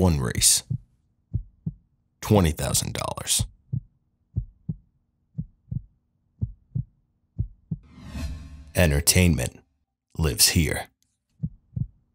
one race, $20,000. Entertainment lives here.